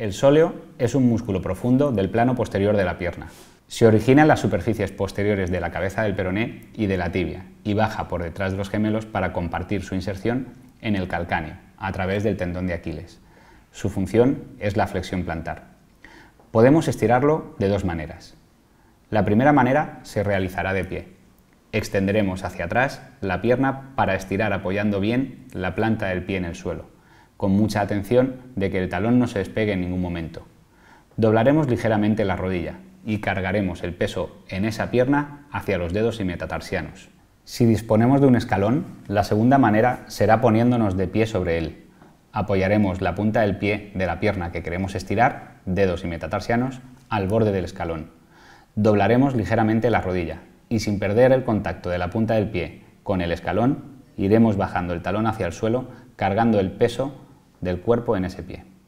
El sóleo es un músculo profundo del plano posterior de la pierna. Se origina en las superficies posteriores de la cabeza del peroné y de la tibia y baja por detrás de los gemelos para compartir su inserción en el calcáneo a través del tendón de Aquiles. Su función es la flexión plantar. Podemos estirarlo de dos maneras. La primera manera se realizará de pie. Extenderemos hacia atrás la pierna para estirar apoyando bien la planta del pie en el suelo con mucha atención de que el talón no se despegue en ningún momento. Doblaremos ligeramente la rodilla y cargaremos el peso en esa pierna hacia los dedos y metatarsianos. Si disponemos de un escalón, la segunda manera será poniéndonos de pie sobre él. Apoyaremos la punta del pie de la pierna que queremos estirar, dedos y metatarsianos, al borde del escalón. Doblaremos ligeramente la rodilla y sin perder el contacto de la punta del pie con el escalón, iremos bajando el talón hacia el suelo, cargando el peso del cuerpo en ese pie.